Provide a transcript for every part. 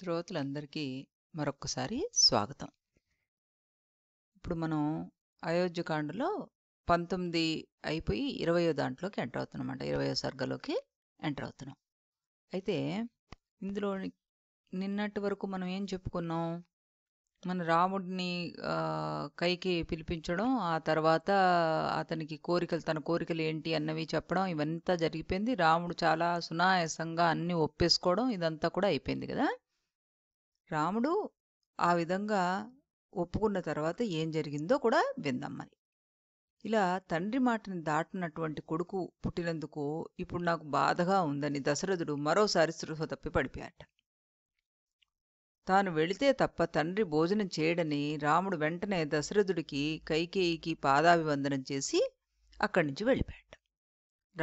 శ్రోతలందరికీ మరొక్కసారి స్వాగతం ఇప్పుడు మనం అయోధ్యకాండలో పంతొమ్మిది అయిపోయి ఇరవయో దాంట్లోకి ఎంటర్ అవుతున్నామంట ఇరవయో సర్గలోకి ఎంటర్ అవుతున్నాం అయితే ఇందులో నిన్నటి వరకు మనం ఏం చెప్పుకున్నాం మన రాముడిని కైకి పిలిపించడం ఆ తర్వాత అతనికి కోరికలు తన కోరికలు ఏంటి అన్నవి చెప్పడం ఇవంతా జరిగిపోయింది రాముడు చాలా సునాయాసంగా అన్నీ ఒప్పేసుకోవడం ఇదంతా కూడా అయిపోయింది కదా రాముడు ఆ విధంగా ఒప్పుకున్న తర్వాత ఏం జరిగిందో కూడా విందాం మరి ఇలా తండ్రి మాటని దాటినటువంటి కొడుకు పుట్టినందుకు ఇప్పుడు నాకు బాధగా ఉందని దశరథుడు మరోసారి సృహ తప్పి పడిపోయాట తాను వెళితే తప్ప తండ్రి భోజనం చేయడని రాముడు వెంటనే దశరథుడికి కైకేయికి పాదాభివందనం చేసి అక్కడి నుంచి వెళ్ళిపోయాట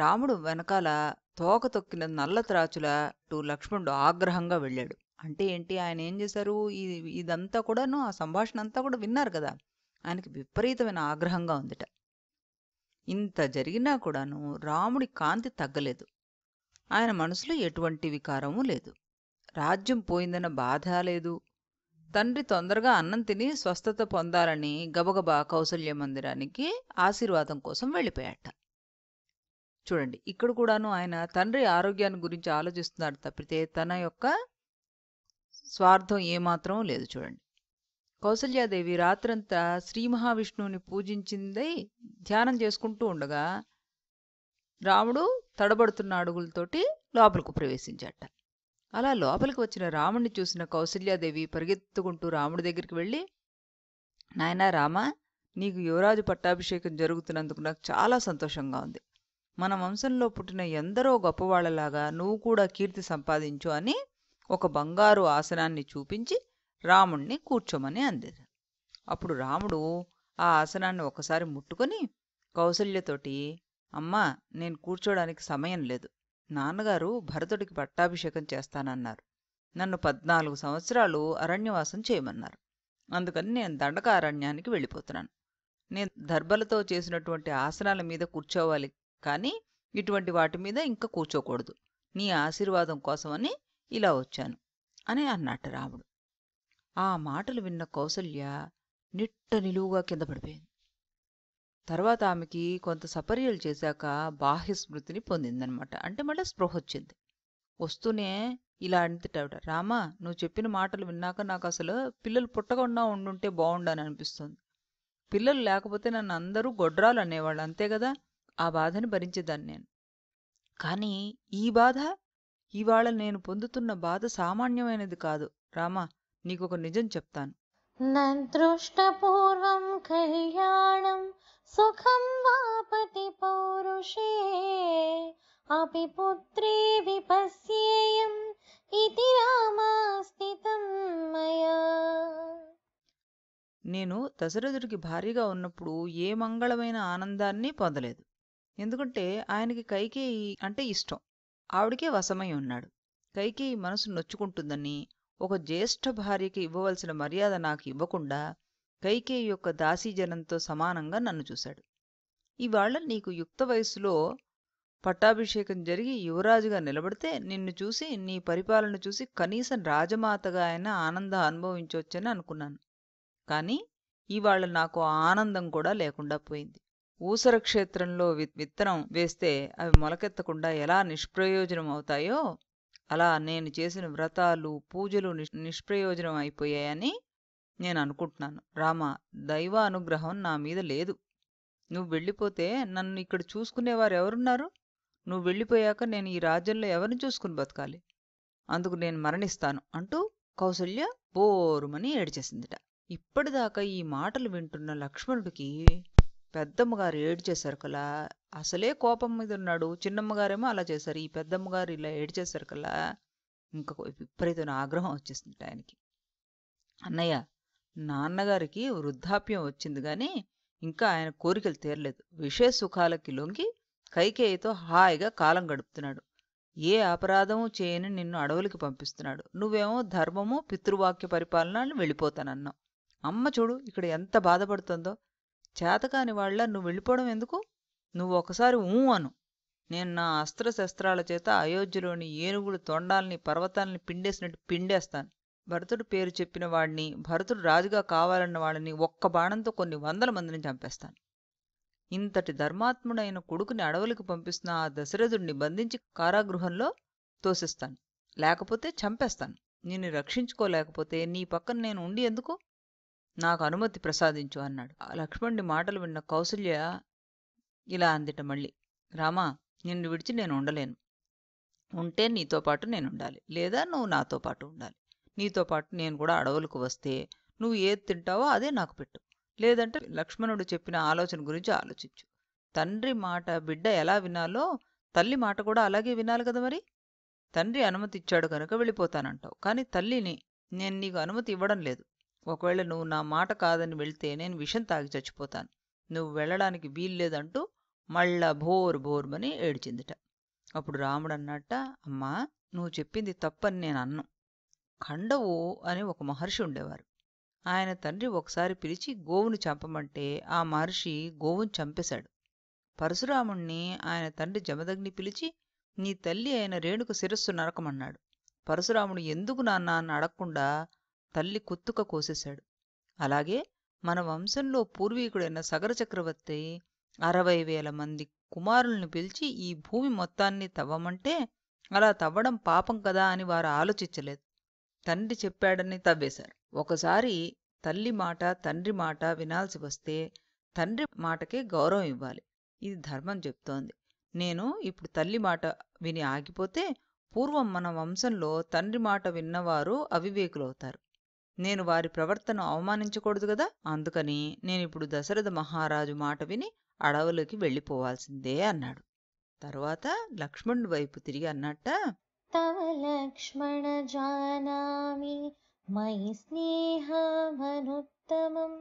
రాముడు వెనకాల తోక తొక్కిన నల్ల త్రాచుల టు లక్ష్మణుడు ఆగ్రహంగా వెళ్ళాడు అంటే ఏంటి ఆయన ఏం చేశారు ఇదంతా కూడాను ఆ సంభాషణ అంతా కూడా విన్నారు కదా ఆయనకి విపరీతమైన ఆగ్రహంగా ఉందిట ఇంత జరిగినా కూడాను రాముడి కాంతి తగ్గలేదు ఆయన మనసులో ఎటువంటి వికారము లేదు రాజ్యం పోయిందన్న బాధ లేదు తండ్రి తొందరగా అన్నం తిని స్వస్థత పొందాలని గబగబా కౌసల్య మందిరానికి ఆశీర్వాదం కోసం వెళ్ళిపోయాట చూడండి ఇక్కడ కూడాను ఆయన తండ్రి ఆరోగ్యాన్ని గురించి ఆలోచిస్తున్నాడు తప్పితే తన యొక్క స్వార్థం ఏమాత్రం లేదు చూడండి కౌసల్యాదేవి రాత్రంతా శ్రీ మహావిష్ణువుని పూజించిందై ధ్యానం చేసుకుంటూ ఉండగా రాముడు తడబడుతున్న అడుగులతోటి లోపలకు ప్రవేశించట అలా లోపలికి వచ్చిన రాముడిని చూసిన కౌసల్యాదేవి పరిగెత్తుకుంటూ రాముడి దగ్గరికి వెళ్ళి నాయనా రామ నీకు యువరాజు పట్టాభిషేకం జరుగుతున్నందుకు నాకు చాలా సంతోషంగా ఉంది మన వంశంలో పుట్టిన ఎందరో గొప్పవాళ్లలాగా నువ్వు కూడా కీర్తి సంపాదించు అని ఒక బంగారు ఆసనాన్ని చూపించి రాముణ్ణి కూర్చోమని అందిరు అప్పుడు రాముడు ఆ ఆసనాన్ని ఒకసారి ముట్టుకొని కౌసల్యతోటి అమ్మా నేను కూర్చోడానికి సమయం లేదు నాన్నగారు భరతుడికి పట్టాభిషేకం చేస్తానన్నారు నన్ను పద్నాలుగు సంవత్సరాలు అరణ్యవాసం చేయమన్నారు అందుకని నేను దండక అరణ్యానికి వెళ్ళిపోతున్నాను నేను దర్భలతో చేసినటువంటి ఆసనాల మీద కూర్చోవాలి కానీ ఇటువంటి వాటి మీద ఇంకా కూర్చోకూడదు నీ ఆశీర్వాదం కోసమని ఇలా వచ్చాను అని అన్నట్టు రాముడు ఆ మాటలు విన్న కౌసల్య నిట్ట నిలువుగా కింద పడిపోయింది తర్వాత ఆమెకి కొంత సపర్యలు చేశాక బాహ్య స్మృతిని పొందిందనమాట అంటే మళ్ళీ స్పృహ వచ్చింది వస్తూనే ఇలా అంటుట రామా నువ్వు చెప్పిన మాటలు విన్నాక నాకు అసలు పిల్లలు పుట్టకుండా ఉండుంటే బాగుండని అనిపిస్తుంది పిల్లలు లేకపోతే నన్ను అందరూ గొడ్రాలు అనేవాళ్ళు అంతే కదా ఆ బాధని భరించేదాన్ని నేను కానీ ఈ బాధ ఇవాళ నేను పొందుతున్న బాధ సామాన్యమైనది కాదు రామా నీకొక నిజం చెప్తాను నదృష్టపూర్వం కళ్యాణం సుఖం వాపతి పౌరుషే అపి పుత్రే విపస్యేయం ఇది రామాస్థితం మయా నేను దశరథుడికి భారీగా ఉన్నప్పుడు ఏ మంగళమైన ఆనందాన్ని పొందలేదు ఎందుకంటే ఆయనకి కైకేయి అంటే ఇష్టం ఆవిడికే వశమై ఉన్నాడు కైకి మనసు నొచ్చుకుంటుందని ఒక జ్యేష్ఠ భార్యకి ఇవ్వవలసిన మర్యాద నాకు ఇవ్వకుండా కైకేయి యొక్క దాసీజనంతో సమానంగా నన్ను చూశాడు ఇవాళ నీకు యుక్త వయస్సులో పట్టాభిషేకం జరిగి యువరాజుగా నిలబడితే నిన్ను చూసి నీ పరిపాలన చూసి కనీసం రాజమాతగా అయినా ఆనందం అనుభవించవచ్చని అనుకున్నాను కానీ ఇవాళ నాకు ఆనందం కూడా లేకుండా పోయింది ఊసర క్షేత్రంలో విత్తనం వేస్తే అవి మొలకెత్తకుండా ఎలా నిష్ప్రయోజనం అవుతాయో అలా నేను చేసిన వ్రతాలు పూజలు నిష్ప్రయోజనం అయిపోయాయని నేను అనుకుంటున్నాను రామ దైవ అనుగ్రహం నా మీద లేదు నువ్వు వెళ్ళిపోతే నన్ను ఇక్కడ చూసుకునేవారు ఎవరున్నారు నువ్వు వెళ్ళిపోయాక నేను ఈ రాజ్యంలో ఎవరిని చూసుకుని బతకాలి అందుకు నేను మరణిస్తాను అంటూ కౌసల్య బోరుమని ఏడిచేసిందిట ఇప్పటిదాకా ఈ మాటలు వింటున్న లక్ష్మణుడికి పెద్దమ్మగారు ఏడ్ చేసరికలా అసలే కోపం మీద ఉన్నాడు చిన్నమ్మగారేమో అలా చేశారు ఈ పెద్దమ్మగారు ఇలా ఏడ్ చేసరికలా ఇంకా విపరీతమైన ఆగ్రహం వచ్చేసింది ఆయనకి అన్నయ్య నాన్నగారికి వృద్ధాప్యం వచ్చింది కానీ ఇంకా ఆయన కోరికలు తీరలేదు విషే సుఖాలకి లొంగి కైకేయితో హాయిగా కాలం గడుపుతున్నాడు ఏ అపరాధము చేయని నిన్ను అడవులకి పంపిస్తున్నాడు నువ్వేమో ధర్మము పితృవాక్య పరిపాలన వెళ్ళిపోతానన్నావు అమ్మ చూడు ఇక్కడ ఎంత బాధపడుతుందో చేతకాని వాళ్ళ నువ్వు వెళ్ళిపోవడం ఎందుకు నువ్వు ఒకసారి ఊ అను నేను నా అస్త్రశస్త్రాల చేత అయోధ్యలోని ఏనుగులు తొండాల్ని పర్వతాల్ని పిండేసినట్టు పిండేస్తాను భరతుడు పేరు చెప్పిన వాడిని భరతుడు రాజుగా కావాలన్న వాడిని ఒక్క బాణంతో కొన్ని వందల మందిని చంపేస్తాను ఇంతటి ధర్మాత్ముడైన కొడుకుని అడవులకు పంపిస్తున్న ఆ దశరథుణ్ణి బంధించి కారాగృహంలో తోసిస్తాను లేకపోతే చంపేస్తాను నిన్ను రక్షించుకోలేకపోతే నీ పక్కన నేను ఉండి ఎందుకు నాకు అనుమతి ప్రసాదించు అన్నాడు లక్ష్మణుడి మాటలు విన్న కౌసల్య ఇలా అందిట మళ్ళీ రామా నిన్ను విడిచి నేను ఉండలేను ఉంటే నీతో పాటు నేను ఉండాలి లేదా నువ్వు నాతో పాటు ఉండాలి నీతో పాటు నేను కూడా అడవులకు వస్తే నువ్వు ఏది తింటావో అదే నాకు పెట్టు లేదంటే లక్ష్మణుడు చెప్పిన ఆలోచన గురించి ఆలోచించు తండ్రి మాట బిడ్డ ఎలా వినాలో తల్లి మాట కూడా అలాగే వినాలి కదా మరి తండ్రి అనుమతి ఇచ్చాడు కనుక వెళ్ళిపోతానంటావు కానీ తల్లిని నేను నీకు అనుమతి ఇవ్వడం లేదు ఒకవేళ నువ్వు నా మాట కాదని వెళ్తే నేను విషం తాగి చచ్చిపోతాను నువ్వు వెళ్ళడానికి వీల్లేదంటూ మళ్ళా భోరు భోరుమని ఏడ్చిందిట అప్పుడు రాముడు అన్నట్ట అమ్మా నువ్వు చెప్పింది తప్పని నేను అన్ను ఖండవు అని ఒక మహర్షి ఉండేవారు ఆయన తండ్రి ఒకసారి పిలిచి గోవును చంపమంటే ఆ మహర్షి గోవును చంపేశాడు పరశురాముణ్ణి ఆయన తండ్రి జమదగ్ని పిలిచి నీ తల్లి అయిన రేణుకు శిరస్సు నరకమన్నాడు పరశురాముడు ఎందుకు నాన్న అని అడగకుండా తల్లి కొత్తుక కోసేశాడు అలాగే మన వంశంలో పూర్వీకుడైన సగర చక్రవర్తి అరవై వేల మంది కుమారుల్ని పిలిచి ఈ భూమి మొత్తాన్ని తవ్వమంటే అలా తవ్వడం పాపం కదా అని వారు ఆలోచించలేదు తండ్రి చెప్పాడని తవ్వేశారు ఒకసారి తల్లి మాట తండ్రి మాట వినాల్సి వస్తే తండ్రి మాటకే గౌరవం ఇవ్వాలి ఇది ధర్మం చెప్తోంది నేను ఇప్పుడు తల్లి మాట విని ఆగిపోతే పూర్వం మన వంశంలో తండ్రి మాట విన్నవారు అవివేకులవుతారు నేను వారి ప్రవర్తను అవమానించకూడదు కదా అందుకని నేనిప్పుడు దశరథ మహారాజు మాట విని అడవులోకి వెళ్ళిపోవాల్సిందే అన్నాడు తరువాత లక్ష్మణుడి వైపు తిరిగి అన్నట్ట తవ లక్ష్మణ జానామి మై స్నేహమనుత్తమం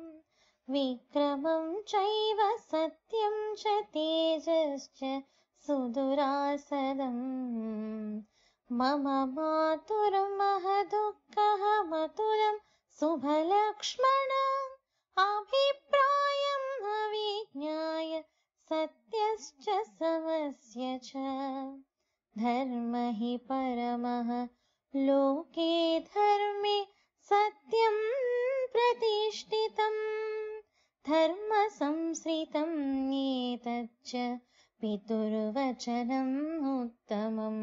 విక్రమం చైవ సత్యం చ తేజశ్చ సుదురాసదం मम मातुर्मः दुःखः मतुरम् सुभलक्ष्मण अभिप्रायम् अविज्ञाय सत्यश्च समस्य च धर्म हि परमः लोके धर्मे सत्यं प्रतिष्ठितम् धर्मसंश्रितम् एतच्च పితుర్వచనం ఉత్తమం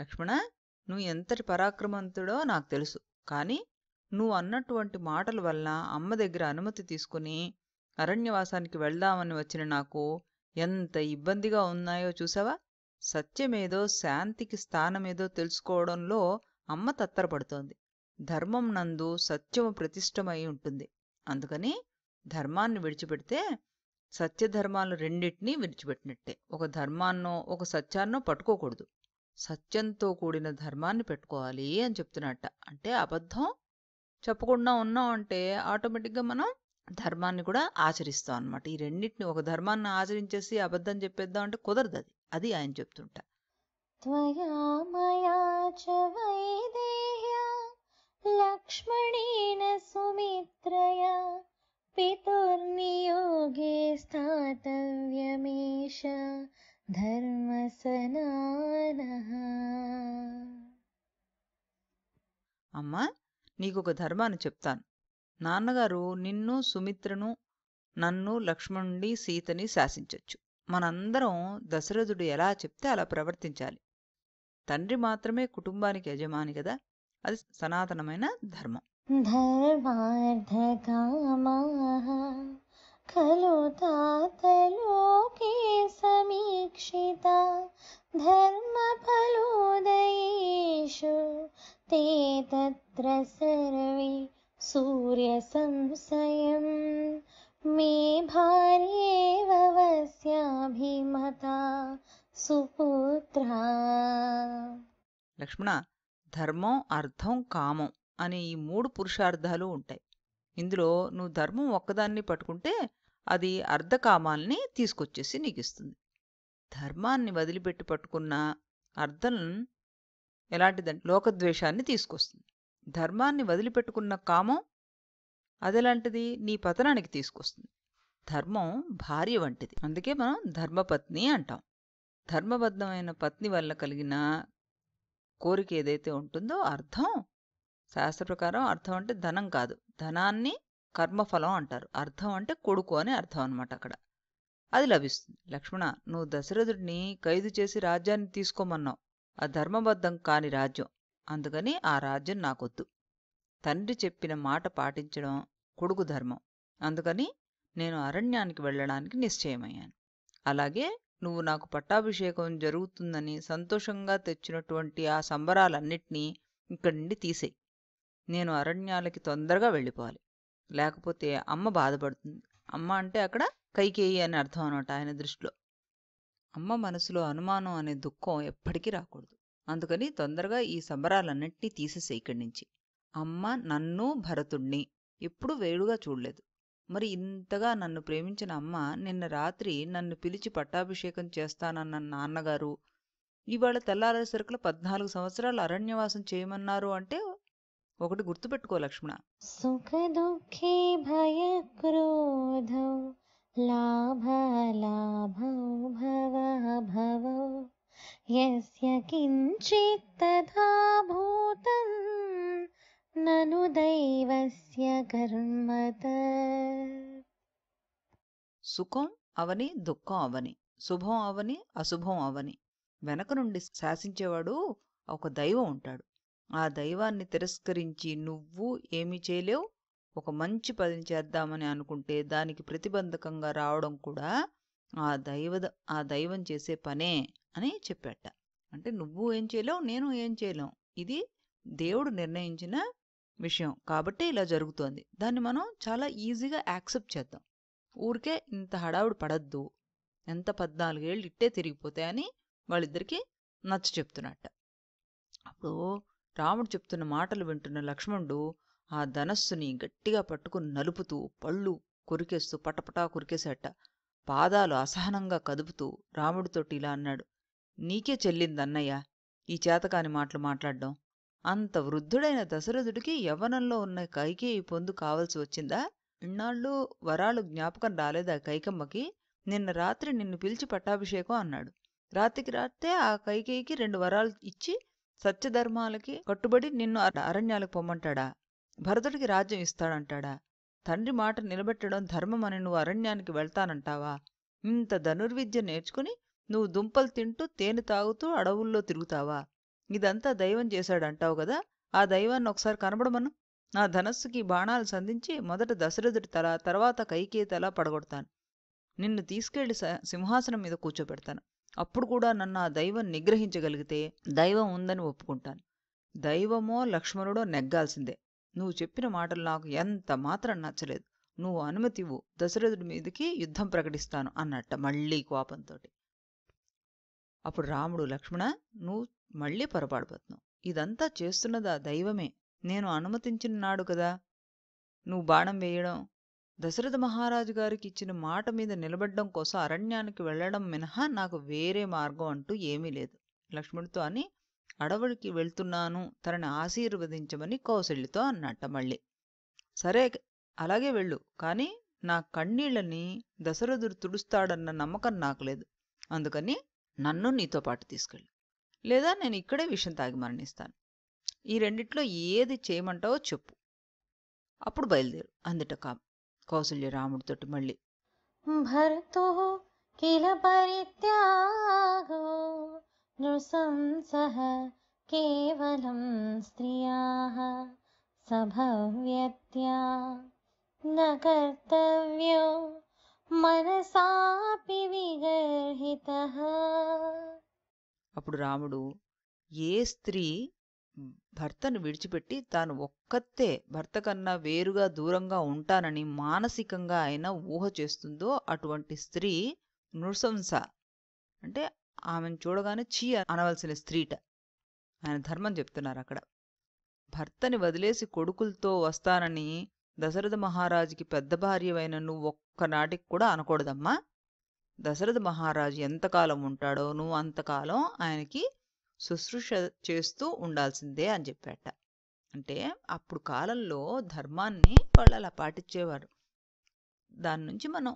లక్ష్మణ నువ్వు ఎంతటి పరాక్రమంతుడో నాకు తెలుసు కానీ నువ్వు అన్నటువంటి మాటల వల్ల అమ్మ దగ్గర అనుమతి తీసుకుని అరణ్యవాసానికి వెళ్దామని వచ్చిన నాకు ఎంత ఇబ్బందిగా ఉన్నాయో చూసావా సత్యమేదో శాంతికి స్థానమేదో తెలుసుకోవడంలో అమ్మ తత్తరపడుతోంది ధర్మం నందు సత్యము ప్రతిష్టమై ఉంటుంది అందుకని ధర్మాన్ని విడిచిపెడితే ధర్మాలు రెండింటినీ విడిచిపెట్టినట్టే ఒక ధర్మాన్నో ఒక సత్యాన్నో పట్టుకోకూడదు సత్యంతో కూడిన ధర్మాన్ని పెట్టుకోవాలి అని చెప్తున్నట్ట అంటే అబద్ధం చెప్పకుండా ఉన్నాం అంటే ఆటోమేటిక్గా మనం ధర్మాన్ని కూడా ఆచరిస్తాం అనమాట ఈ రెండింటిని ఒక ధర్మాన్ని ఆచరించేసి అబద్ధం చెప్పేద్దాం అంటే కుదరదు అది అది ఆయన చెప్తుంట లక్ష్మణేన సుమిత్రయా స్థాతవ్యమేష ధర్మ ధర్మసనానః అమ్మా నీకొక ధర్మాన్ని చెప్తాను నాన్నగారు నిన్ను సుమిత్రను నన్ను లక్ష్మణుడి సీతని శాసించొచ్చు మనందరం దశరథుడు ఎలా చెప్తే అలా ప్రవర్తించాలి తండ్రి మాత్రమే కుటుంబానికి యజమాని కదా అది సనాతనమైన ధర్మం धर्मार्धकामाः खलु तात लोके समीक्षिता धर्मफलोदयेषु ते तत्र सर्वे सूर्यसंशयं मे भार्येव वस्याभिमता सुपुत्रा लक्ष्मण धर्मोऽर्थं कामो అనే ఈ మూడు పురుషార్థాలు ఉంటాయి ఇందులో నువ్వు ధర్మం ఒక్కదాన్ని పట్టుకుంటే అది అర్ధకామాల్ని తీసుకొచ్చేసి నీకు ఇస్తుంది ధర్మాన్ని వదిలిపెట్టి పట్టుకున్న అర్థం ఎలాంటిదంటే లోకద్వేషాన్ని తీసుకొస్తుంది ధర్మాన్ని వదిలిపెట్టుకున్న కామం అదెలాంటిది నీ పతనానికి తీసుకొస్తుంది ధర్మం భార్య వంటిది అందుకే మనం ధర్మపత్ని అంటాం ధర్మబద్ధమైన పత్ని వల్ల కలిగిన కోరిక ఏదైతే ఉంటుందో అర్థం శాస్త్ర ప్రకారం అర్థం అంటే ధనం కాదు ధనాన్ని కర్మఫలం అంటారు అర్థం అంటే కొడుకు అని అర్థం అనమాట అక్కడ అది లభిస్తుంది లక్ష్మణ నువ్వు దశరథుడిని ఖైదు చేసి రాజ్యాన్ని తీసుకోమన్నావు ఆ ధర్మబద్ధం కాని రాజ్యం అందుకని ఆ రాజ్యం నాకొద్దు తండ్రి చెప్పిన మాట పాటించడం కొడుకు ధర్మం అందుకని నేను అరణ్యానికి వెళ్ళడానికి నిశ్చయమయ్యాను అలాగే నువ్వు నాకు పట్టాభిషేకం జరుగుతుందని సంతోషంగా తెచ్చినటువంటి ఆ సంబరాలన్నిటినీ ఇక్కడి నుండి తీసేయి నేను అరణ్యాలకి తొందరగా వెళ్ళిపోవాలి లేకపోతే అమ్మ బాధపడుతుంది అమ్మ అంటే అక్కడ కైకేయి అని అర్థం అనమాట ఆయన దృష్టిలో అమ్మ మనసులో అనుమానం అనే దుఃఖం ఎప్పటికీ రాకూడదు అందుకని తొందరగా ఈ సంబరాలన్నింటినీ తీసేసే ఇక్కడి నుంచి అమ్మ నన్ను భరతుణ్ణి ఎప్పుడూ వేడుగా చూడలేదు మరి ఇంతగా నన్ను ప్రేమించిన అమ్మ నిన్న రాత్రి నన్ను పిలిచి పట్టాభిషేకం చేస్తానన్న నాన్నగారు ఇవాళ తెల్లారేసరికల పద్నాలుగు సంవత్సరాలు అరణ్యవాసం చేయమన్నారు అంటే ఒకటి గుర్తుపెట్టుకో లక్ష్మణ సుఖ దుఃఖే భయ క్రోధ లాభ లాభ భవ భవ యస్య కించిత్తదా భూతం నను దైవస్య కర్మత సుఖం అవని దుఃఖం అవని శుభం అవని అశుభం అవని వెనక నుండి శాసించేవాడు ఒక దైవం ఉంటాడు ఆ దైవాన్ని తిరస్కరించి నువ్వు ఏమీ చేయలేవు ఒక మంచి పని చేద్దామని అనుకుంటే దానికి ప్రతిబంధకంగా రావడం కూడా ఆ దైవ ఆ దైవం చేసే పనే అని చెప్పాట అంటే నువ్వు ఏం చేయలేవు నేను ఏం చేయలేం ఇది దేవుడు నిర్ణయించిన విషయం కాబట్టి ఇలా జరుగుతోంది దాన్ని మనం చాలా ఈజీగా యాక్సెప్ట్ చేద్దాం ఊరికే ఇంత హడావుడు పడద్దు ఎంత పద్నాలుగేళ్ళు ఇట్టే తిరిగిపోతాయని వాళ్ళిద్దరికీ నచ్చ చెప్తున్నట్ట అప్పుడు రాముడు చెప్తున్న మాటలు వింటున్న లక్ష్మణుడు ఆ ధనస్సుని గట్టిగా పట్టుకుని నలుపుతూ పళ్ళు కొరికేస్తూ పటపటా కొరికేశాట పాదాలు అసహనంగా కదుపుతూ రాముడితోటి ఇలా అన్నాడు నీకే చెల్లింది అన్నయ్య ఈ చేతకాని మాటలు మాట్లాడడం అంత వృద్ధుడైన దశరథుడికి యవ్వనంలో ఉన్న కైకేయి పొందు కావలసి వచ్చిందా ఇన్నాళ్ళు వరాలు జ్ఞాపకం రాలేదా కైకమ్మకి నిన్న రాత్రి నిన్ను పిలిచి పట్టాభిషేకం అన్నాడు రాత్రికి రాత్రే ఆ కైకేయికి రెండు వరాలు ఇచ్చి సత్యధర్మాలకి కట్టుబడి నిన్ను అరణ్యాలకు పొమ్మంటాడా భరతుడికి రాజ్యం ఇస్తాడంటాడా తండ్రి మాట నిలబెట్టడం ధర్మం అని నువ్వు అరణ్యానికి వెళ్తానంటావా ఇంత ధనుర్విద్య నేర్చుకుని నువ్వు దుంపలు తింటూ తేనె తాగుతూ అడవుల్లో తిరుగుతావా ఇదంతా దైవం చేశాడంటావు కదా ఆ దైవాన్ని ఒకసారి కనబడమను నా ధనస్సుకి బాణాలు సంధించి మొదట దశరథుడి తల తర్వాత కైకే తల పడగొడతాను నిన్ను తీసుకెళ్లి సింహాసనం మీద కూర్చోబెడతాను అప్పుడు కూడా నన్ను ఆ దైవం నిగ్రహించగలిగితే దైవం ఉందని ఒప్పుకుంటాను దైవమో లక్ష్మణుడో నెగ్గాల్సిందే నువ్వు చెప్పిన మాటలు నాకు ఎంత మాత్రం నచ్చలేదు నువ్వు అనుమతి ఇవ్వు దశరథుడి మీదకి యుద్ధం ప్రకటిస్తాను అన్నట్ట మళ్ళీ కోపంతో అప్పుడు రాముడు లక్ష్మణ నువ్వు మళ్ళీ పొరపాడుపోతున్నావు ఇదంతా చేస్తున్నదా దైవమే నేను అనుమతించిన నాడు కదా నువ్వు బాణం వేయడం దశరథ మహారాజు గారికి ఇచ్చిన మాట మీద నిలబడడం కోసం అరణ్యానికి వెళ్ళడం మినహా నాకు వేరే మార్గం అంటూ ఏమీ లేదు లక్ష్మణుడితో అని అడవులకి వెళ్తున్నాను తనని ఆశీర్వదించమని కౌశల్యతో అన్నట్ట మళ్ళీ సరే అలాగే వెళ్ళు కానీ నా కన్నీళ్ళని దశరథుడు తుడుస్తాడన్న నమ్మకం నాకు లేదు అందుకని నన్ను నీతో పాటు తీసుకెళ్ళు లేదా నేను ఇక్కడే విషయం తాగి మరణిస్తాను ఈ రెండిట్లో ఏది చేయమంటావో చెప్పు అప్పుడు బయలుదేరు అందుట కాబట్టి కౌసల్య రాముడితోటి మళ్ళీ భర్తో కిల పరిత్యాగో నృసంసహ కేవలం స్త్రియా సభవ్యత్యా నర్తవ్యో మనసాపి విగర్హిత అప్పుడు రాముడు ఏ స్త్రీ భర్తను విడిచిపెట్టి తాను ఒక్కతే భర్త కన్నా వేరుగా దూరంగా ఉంటానని మానసికంగా ఆయన ఊహ చేస్తుందో అటువంటి స్త్రీ నృశంస అంటే ఆమెను చూడగానే చీ అనవలసిన స్త్రీట ఆయన ధర్మం చెప్తున్నారు అక్కడ భర్తని వదిలేసి కొడుకులతో వస్తానని దశరథ మహారాజుకి పెద్ద భార్యవైన నువ్వు ఒక్కనాటికి కూడా అనకూడదమ్మా దశరథ మహారాజు ఎంతకాలం ఉంటాడో నువ్వు అంతకాలం ఆయనకి శుశ్రూష చేస్తూ ఉండాల్సిందే అని చెప్పాట అంటే అప్పుడు కాలంలో ధర్మాన్ని వాళ్ళు అలా పాటించేవారు దాని నుంచి మనం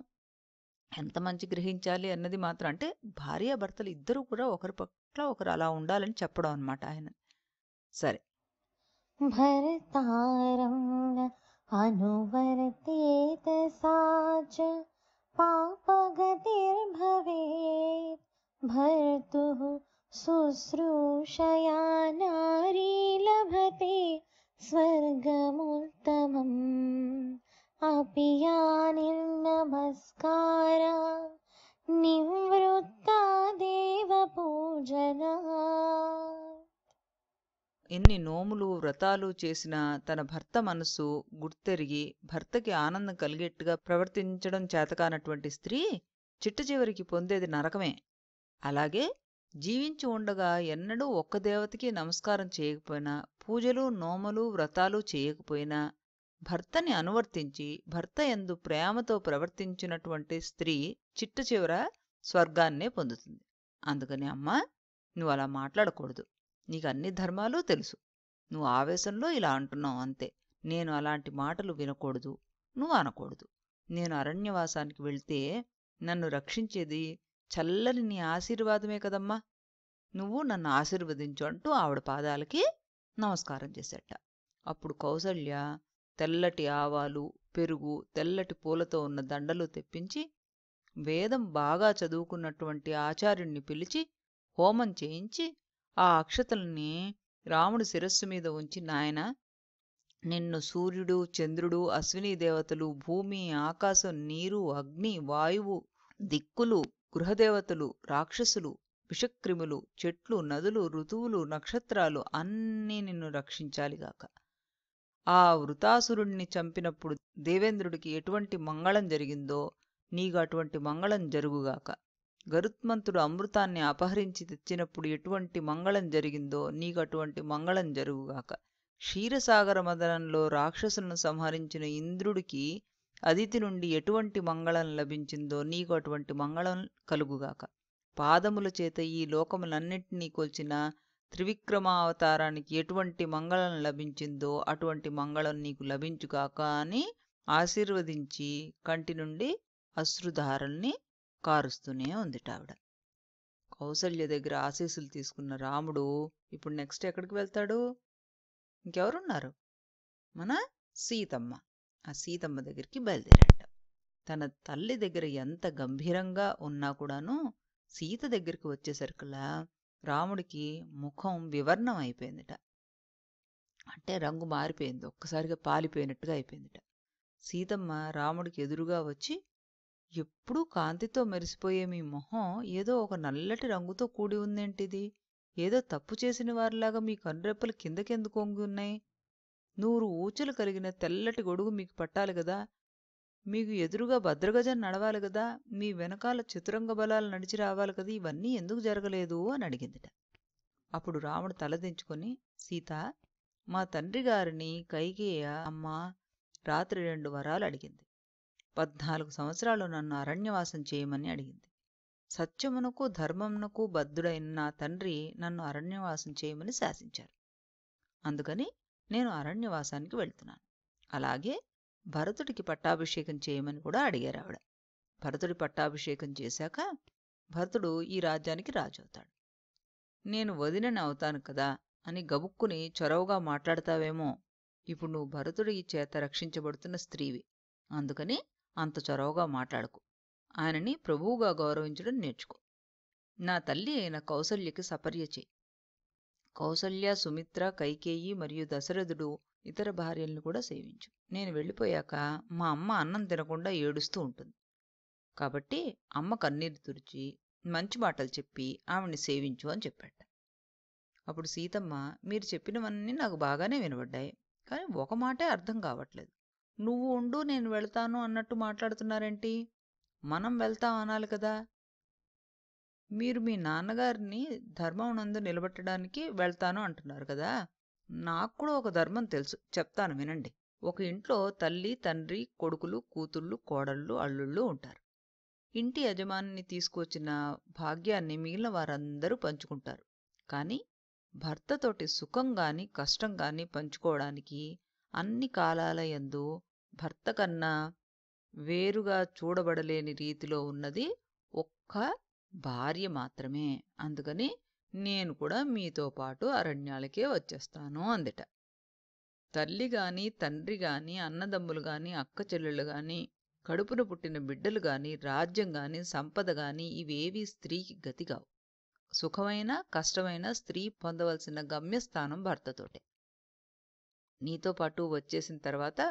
ఎంత మంచి గ్రహించాలి అన్నది మాత్రం అంటే భార్యాభర్తలు ఇద్దరు కూడా ఒకరి పట్ల ఒకరు అలా ఉండాలని చెప్పడం అనమాట ఆయన సరే భరతారంగ అనువర్తేత సాచ శుశ్రూషయా నారీ లభతే స్వర్గముత్తమం అపియా या निर्नमस्कारा దేవ పూజన ఎన్ని నోములు వ్రతాలు చేసినా తన భర్త మనసు గుర్తెరిగి భర్తకి ఆనందం కలిగేట్టుగా ప్రవర్తించడం చేతకానటువంటి స్త్రీ చిట్ట చివరికి పొందేది నరకమే అలాగే జీవించి ఉండగా ఎన్నడూ ఒక్క దేవతకి నమస్కారం చేయకపోయినా పూజలు నోమలు వ్రతాలు చేయకపోయినా భర్తని అనువర్తించి భర్త ఎందు ప్రేమతో ప్రవర్తించినటువంటి స్త్రీ చిట్ట చివర స్వర్గాన్నే పొందుతుంది అందుకని అమ్మా నువ్వు అలా మాట్లాడకూడదు నీకు అన్ని ధర్మాలు తెలుసు నువ్వు ఆవేశంలో ఇలా అంటున్నావు అంతే నేను అలాంటి మాటలు వినకూడదు నువ్వు అనకూడదు నేను అరణ్యవాసానికి వెళ్తే నన్ను రక్షించేది చల్లని నీ ఆశీర్వాదమే కదమ్మా నువ్వు నన్ను ఆశీర్వదించు అంటూ ఆవిడ పాదాలకి నమస్కారం చేసేట అప్పుడు కౌసల్య తెల్లటి ఆవాలు పెరుగు తెల్లటి పూలతో ఉన్న దండలు తెప్పించి వేదం బాగా చదువుకున్నటువంటి ఆచార్యుణ్ణి పిలిచి హోమం చేయించి ఆ అక్షతల్ని రాముడి శిరస్సు మీద ఉంచి నాయన నిన్ను సూర్యుడు చంద్రుడు అశ్విని దేవతలు భూమి ఆకాశం నీరు అగ్ని వాయువు దిక్కులు గృహదేవతలు రాక్షసులు విషక్రిములు చెట్లు నదులు ఋతువులు నక్షత్రాలు అన్నీ నిన్ను రక్షించాలిగాక ఆ వృతాసురుణ్ణి చంపినప్పుడు దేవేంద్రుడికి ఎటువంటి మంగళం జరిగిందో నీకు అటువంటి మంగళం జరుగుగాక గరుత్మంతుడు అమృతాన్ని అపహరించి తెచ్చినప్పుడు ఎటువంటి మంగళం జరిగిందో నీకు అటువంటి మంగళం జరుగుగాక క్షీరసాగర మదనంలో రాక్షసులను సంహరించిన ఇంద్రుడికి అదితి నుండి ఎటువంటి మంగళం లభించిందో నీకు అటువంటి మంగళం కలుగుగాక పాదముల చేత ఈ లోకములన్నింటినీ కొల్చిన త్రివిక్రమావతారానికి ఎటువంటి మంగళం లభించిందో అటువంటి మంగళం నీకు లభించుగాక అని ఆశీర్వదించి కంటి నుండి అశ్రుధారల్ని కారుస్తూనే ఉంది ఆవిడ కౌసల్య దగ్గర ఆశీస్సులు తీసుకున్న రాముడు ఇప్పుడు నెక్స్ట్ ఎక్కడికి వెళ్తాడు ఇంకెవరున్నారు మన సీతమ్మ ఆ సీతమ్మ దగ్గరికి బయలుదేరాట తన తల్లి దగ్గర ఎంత గంభీరంగా ఉన్నా కూడాను సీత దగ్గరికి వచ్చేసరికిలా రాముడికి ముఖం వివర్ణం అయిపోయిందిట అంటే రంగు మారిపోయింది ఒక్కసారిగా పాలిపోయినట్టుగా అయిపోయిందిట సీతమ్మ రాముడికి ఎదురుగా వచ్చి ఎప్పుడూ కాంతితో మెరిసిపోయే మీ మొహం ఏదో ఒక నల్లటి రంగుతో కూడి ఉందేంటిది ఏదో తప్పు చేసిన వారిలాగా మీ కనురెప్పలు కిందకెందుకు వంగి ఉన్నాయి నూరు ఊచలు కలిగిన తెల్లటి గొడుగు మీకు పట్టాలి కదా మీకు ఎదురుగా భద్రగజం నడవాలి కదా మీ వెనకాల చతురంగ బలాలు నడిచి రావాలి కదా ఇవన్నీ ఎందుకు జరగలేదు అని అడిగిందిట అప్పుడు రాముడు తలదించుకొని సీత మా తండ్రి గారిని కైకేయ అమ్మ రాత్రి రెండు వరాలు అడిగింది పద్నాలుగు సంవత్సరాలు నన్ను అరణ్యవాసం చేయమని అడిగింది సత్యమునకు ధర్మమునకు బద్ధుడైన నా తండ్రి నన్ను అరణ్యవాసం చేయమని శాసించారు అందుకని నేను అరణ్యవాసానికి వెళ్తున్నాను అలాగే భరతుడికి పట్టాభిషేకం చేయమని కూడా అడిగారు ఆవిడ భరతుడి పట్టాభిషేకం చేశాక భరతుడు ఈ రాజ్యానికి రాజు అవుతాడు నేను వదినని అవుతాను కదా అని గబుక్కుని చొరవగా మాట్లాడతావేమో ఇప్పుడు నువ్వు భరతుడి చేత రక్షించబడుతున్న స్త్రీవి అందుకని అంత చొరవగా మాట్లాడకు ఆయనని ప్రభువుగా గౌరవించడం నేర్చుకో నా తల్లి అయిన కౌసల్యకి సపర్య చేయి కౌసల్య సుమిత్ర కైకేయి మరియు దశరథుడు ఇతర భార్యలను కూడా సేవించు నేను వెళ్ళిపోయాక మా అమ్మ అన్నం తినకుండా ఏడుస్తూ ఉంటుంది కాబట్టి అమ్మ కన్నీరు తుడిచి మంచి మాటలు చెప్పి ఆమెని సేవించు అని చెప్పాట అప్పుడు సీతమ్మ మీరు చెప్పినవన్నీ నాకు బాగానే వినబడ్డాయి కానీ ఒక మాటే అర్థం కావట్లేదు నువ్వు ఉండు నేను వెళ్తాను అన్నట్టు మాట్లాడుతున్నారేంటి మనం వెళ్తాం అనాలి కదా మీరు మీ నాన్నగారిని ధర్మం నందు నిలబెట్టడానికి వెళ్తాను అంటున్నారు కదా నాకు కూడా ఒక ధర్మం తెలుసు చెప్తాను వినండి ఒక ఇంట్లో తల్లి తండ్రి కొడుకులు కూతుళ్ళు కోడళ్ళు అల్లుళ్ళు ఉంటారు ఇంటి యజమానిని తీసుకొచ్చిన భాగ్యాన్ని మిగిలిన వారందరూ పంచుకుంటారు కానీ భర్తతోటి సుఖం గాని కష్టం గాని పంచుకోవడానికి అన్ని కాలాలయందు భర్త కన్నా వేరుగా చూడబడలేని రీతిలో ఉన్నది ఒక్క భార్య మాత్రమే అందుకని నేను కూడా మీతో పాటు అరణ్యాలకే వచ్చేస్తాను అందిట తల్లి గాని తండ్రి గాని అన్నదమ్ములు గాని అక్క చెల్లెళ్ళు గాని కడుపున పుట్టిన బిడ్డలు గాని రాజ్యం గాని సంపద గాని ఇవేవి స్త్రీకి గతిగావు సుఖమైన కష్టమైన స్త్రీ పొందవలసిన గమ్యస్థానం భర్తతోటే నీతో పాటు వచ్చేసిన తర్వాత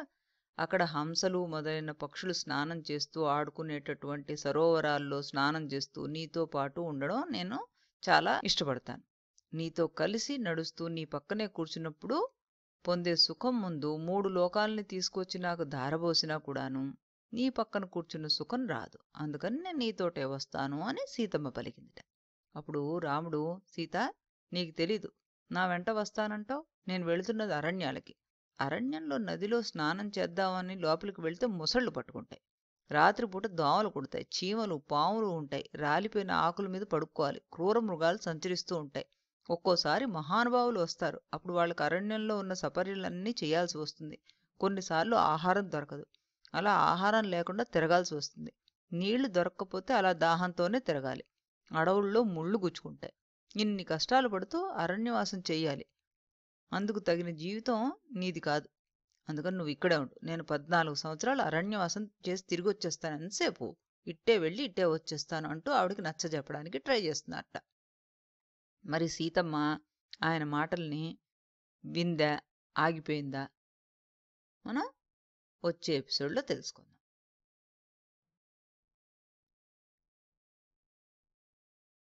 అక్కడ హంసలు మొదలైన పక్షులు స్నానం చేస్తూ ఆడుకునేటటువంటి సరోవరాల్లో స్నానం చేస్తూ నీతో పాటు ఉండడం నేను చాలా ఇష్టపడతాను నీతో కలిసి నడుస్తూ నీ పక్కనే కూర్చున్నప్పుడు పొందే సుఖం ముందు మూడు లోకాలని తీసుకొచ్చి నాకు ధారబోసినా కూడాను నీ పక్కన కూర్చున్న సుఖం రాదు అందుకని నేను నీతోటే వస్తాను అని సీతమ్మ పలికిందిట అప్పుడు రాముడు సీత నీకు తెలీదు నా వెంట వస్తానంటావు నేను వెళుతున్నది అరణ్యాలకి అరణ్యంలో నదిలో స్నానం చేద్దామని లోపలికి వెళ్తే ముసళ్ళు పట్టుకుంటాయి రాత్రిపూట దోమలు కుడతాయి చీమలు పాములు ఉంటాయి రాలిపోయిన ఆకుల మీద పడుక్కోవాలి క్రూర మృగాలు సంచరిస్తూ ఉంటాయి ఒక్కోసారి మహానుభావులు వస్తారు అప్పుడు వాళ్ళకి అరణ్యంలో ఉన్న సపర్యలన్నీ చేయాల్సి వస్తుంది కొన్నిసార్లు ఆహారం దొరకదు అలా ఆహారం లేకుండా తిరగాల్సి వస్తుంది నీళ్లు దొరక్కపోతే అలా దాహంతోనే తిరగాలి అడవుల్లో ముళ్ళు గుచ్చుకుంటాయి ఇన్ని కష్టాలు పడుతూ అరణ్యవాసం చేయాలి అందుకు తగిన జీవితం నీది కాదు అందుకని నువ్వు ఇక్కడే ఉండు నేను పద్నాలుగు సంవత్సరాలు అరణ్యవాసం చేసి తిరిగి వచ్చేస్తాను ఎంతసేపు ఇట్టే వెళ్ళి ఇట్టే వచ్చేస్తాను అంటూ ఆవిడకి చెప్పడానికి ట్రై చేస్తున్నట్ట మరి సీతమ్మ ఆయన మాటల్ని విందా ఆగిపోయిందా మనం వచ్చే ఎపిసోడ్లో తెలుసుకుందాం